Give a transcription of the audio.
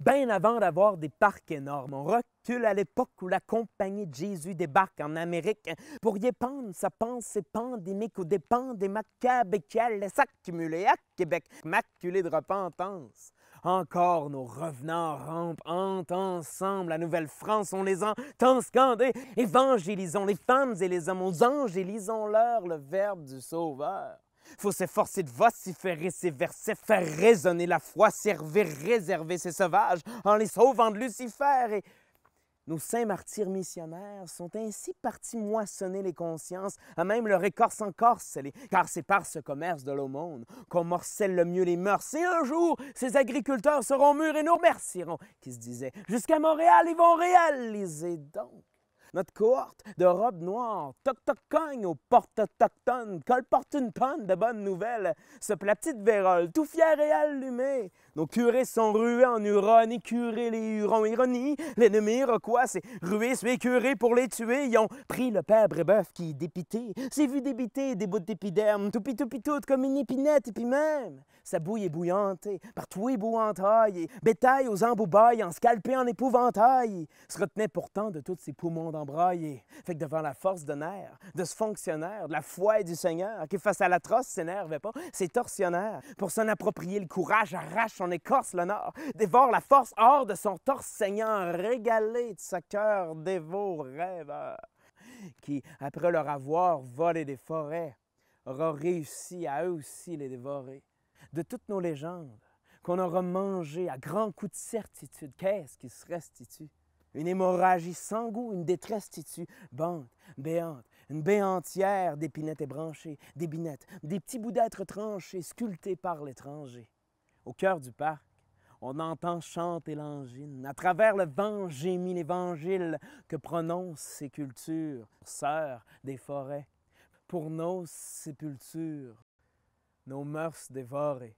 bien avant d'avoir des parcs énormes. On recule à l'époque où la compagnie de Jésus débarque en Amérique pour y épandre sa pensée pandémique aux dépens des macabres qui allaient s'accumuler à Québec, maculés de repentance. Encore nos revenants rampent, ensemble la Nouvelle-France, on les entend scandés. Évangélisons les femmes et les hommes, aux leur le Verbe du Sauveur faut s'efforcer de vociférer ces versets, faire résonner la foi, servir, réserver ces sauvages en les sauvant de Lucifer. Et nos saints martyrs missionnaires sont ainsi partis moissonner les consciences, à même leur écorce encore scellée, car c'est par ce commerce de l'eau-monde qu'on morcelle le mieux les mœurs. Et un jour, ces agriculteurs seront mûrs et nous remercieront, qui se disaient, jusqu'à Montréal, ils vont réaliser donc notre cohorte de robes noires toc-toc-cogne aux portes autochtones, colporte une panne de bonnes nouvelles, se la petite vérole, tout fier et allumé. Nos curés sont rués en Huron et curés les Hurons. Ironie, l'ennemi iroquois s'est rué sur les curés pour les tuer. Ils ont pris le père Brébeuf qui, dépité, s'est vu débiter des bouts d'épiderme, Tout pis tout comme une épinette, et puis même, sa bouille est bouillante partout tous les taille bétail aux emboubailles, en scalpé en épouvantail, se retenait pourtant de tous ses poumons dans fait que devant la force de nerf, de ce fonctionnaire, de la foi du Seigneur, qui face à l'atroce s'énerve pas, ses torsionnaires, pour s'en approprier le courage, arrache son écorce le nord, dévore la force hors de son torse, Seigneur, régalé de sa cœur dévot rêveur, qui, après leur avoir volé des forêts, aura réussi à eux aussi les dévorer. De toutes nos légendes, qu'on aura mangé à grands coups de certitude, qu'est-ce qui se restitue? une hémorragie sans goût, une détresse titue, bande, béante, une baie entière d'épinettes ébranchées, des binettes, des petits bouts d'êtres tranchés, sculptés par l'étranger. Au cœur du parc, on entend chanter l'angine. À travers le vent gémit l'évangile que prononcent ces cultures, sœurs des forêts, pour nos sépultures, nos mœurs dévorées.